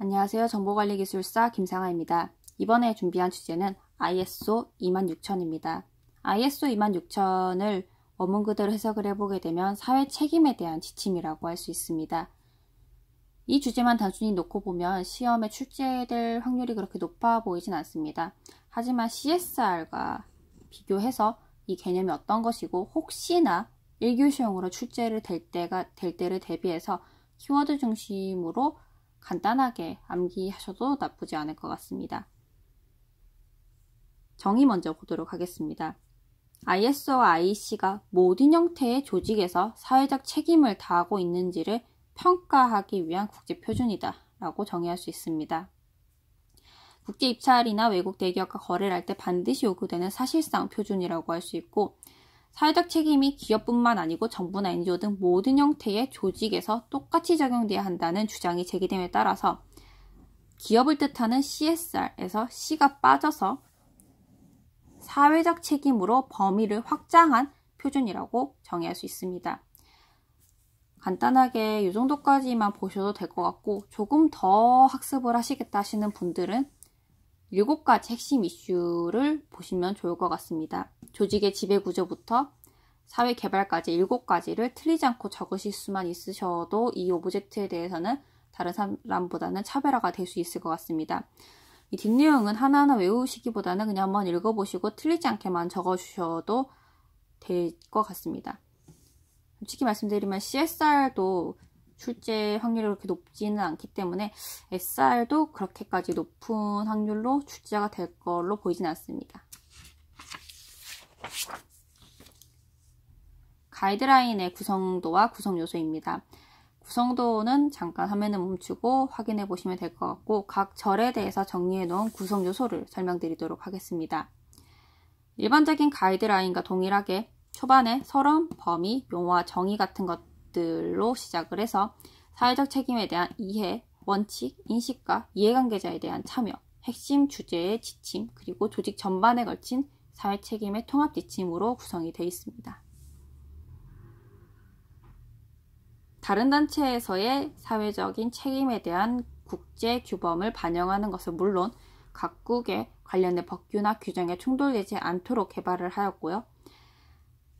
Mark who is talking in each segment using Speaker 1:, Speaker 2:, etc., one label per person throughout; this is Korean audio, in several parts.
Speaker 1: 안녕하세요. 정보관리기술사 김상아입니다. 이번에 준비한 주제는 ISO 26000입니다. ISO 26000을 어문 그대로 해석을 해보게 되면 사회 책임에 대한 지침이라고 할 수 있습니다. 이 주제만 단순히 놓고 보면 시험에 출제될 확률이 그렇게 높아 보이진 않습니다. 하지만 CSR과 비교해서 이 개념이 어떤 것이고 혹시나 1교 시형으로 출제를 될 때가 될 때를 대비해서 키워드 중심으로 간단하게 암기하셔도 나쁘지 않을 것 같습니다. 정의 먼저 보도록 하겠습니다. ISO와 IEC가 모든 형태의 조직에서 사회적 책임을 다하고 있는지를 평가하기 위한 국제 표준이다 라고 정의할 수 있습니다. 국제 입찰이나 외국 대기업과 거래를 할 때 반드시 요구되는 사실상 표준이라고 할 수 있고 사회적 책임이 기업뿐만 아니고 정부나 NGO 등 모든 형태의 조직에서 똑같이 적용돼야 한다는 주장이 제기됨에 따라서 기업을 뜻하는 CSR에서 C가 빠져서 사회적 책임으로 범위를 확장한 표준이라고 정의할 수 있습니다. 간단하게 이 정도까지만 보셔도 될 것 같고 조금 더 학습을 하시겠다 하시는 분들은 7가지 핵심 이슈를 보시면 좋을 것 같습니다. 조직의 지배구조부터 사회 개발까지 7가지를 틀리지 않고 적으실 수만 있으셔도 이 오브젝트에 대해서는 다른 사람보다는 차별화가 될 수 있을 것 같습니다. 이 뒷내용은 하나하나 외우시기보다는 그냥 한번 읽어보시고 틀리지 않게만 적어주셔도 될 것 같습니다. 솔직히 말씀드리면 CSR도 출제 확률이 그렇게 높지는 않기 때문에 SR도 그렇게까지 높은 확률로 출제가 될 걸로 보이진 않습니다. 가이드라인의 구성도와 구성요소입니다. 구성도는 잠깐 화면을 멈추고 확인해 보시면 될 것 같고 각 절에 대해서 정리해 놓은 구성요소를 설명드리도록 하겠습니다. 일반적인 가이드라인과 동일하게 초반에 서론, 범위, 용어와 정의 같은 것 것들로 시작을 해서 사회적 책임에 대한 이해, 원칙, 인식과 이해관계자에 대한 참여, 핵심 주제의 지침, 그리고 조직 전반에 걸친 사회 책임의 통합 지침으로 구성이 되어 있습니다. 다른 단체에서의 사회적인 책임에 대한 국제 규범을 반영하는 것은 물론 각국의 관련된 법규나 규정에 충돌되지 않도록 개발을 하였고요.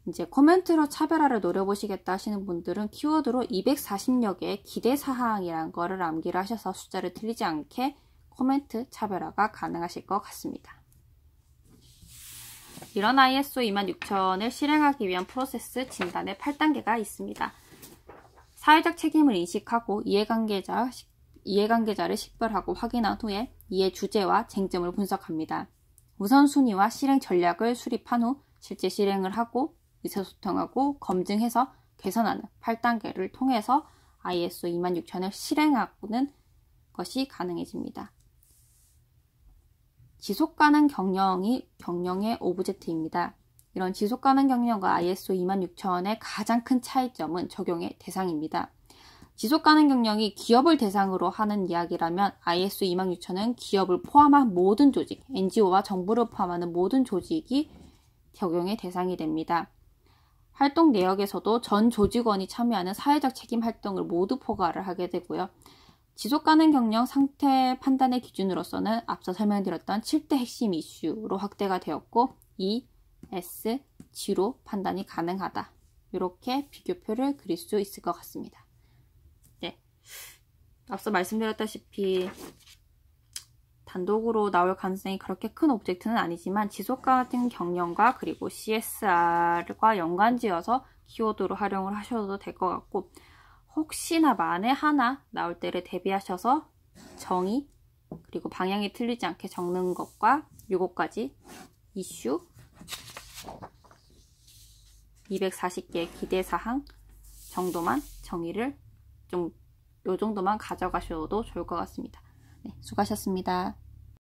Speaker 1: 이제 코멘트로 차별화를 노려보시겠다 하시는 분들은 키워드로 240여 개의 기대사항이란 거를 암기를 하셔서 숫자를 틀리지 않게 코멘트 차별화가 가능하실 것 같습니다. 이런 ISO 26000을 실행하기 위한 프로세스 진단의 8단계가 있습니다. 사회적 책임을 인식하고 이해관계자, 이해관계자를 식별하고 확인한 후에 이해 주제와 쟁점을 분석합니다. 우선순위와 실행 전략을 수립한 후 실제 실행을 하고 의사소통하고 검증해서 개선하는 8단계를 통해서 ISO 26000을 실행하고는 것이 가능해집니다. 지속 가능 경영이 경영의 오브젝트입니다. 이런 지속 가능 경영과 ISO 26000의 가장 큰 차이점은 적용의 대상입니다. 지속 가능 경영이 기업을 대상으로 하는 이야기라면 ISO 26000은 기업을 포함한 모든 조직, NGO와 정부를 포함하는 모든 조직이 적용의 대상이 됩니다. 활동 내역에서도 전 조직원이 참여하는 사회적 책임 활동을 모두 포괄을 하게 되고요. 지속 가능 경영 상태 판단의 기준으로서는 앞서 설명드렸던 7대 핵심 이슈로 확대가 되었고 E, S, G로 판단이 가능하다. 이렇게 비교표를 그릴 수 있을 것 같습니다. 네. 앞서 말씀드렸다시피 단독으로 나올 가능성이 그렇게 큰 오브젝트는 아니지만 지속 가능 경영과 그리고 CSR과 연관지어서 키워드로 활용을 하셔도 될 것 같고 혹시나 만에 하나 나올 때를 대비하셔서 정의 그리고 방향이 틀리지 않게 적는 것과 요거까지 이슈 240개 기대사항 정도만 정의를 좀 요 정도만 가져가셔도 좋을 것 같습니다. 네, 수고하셨습니다.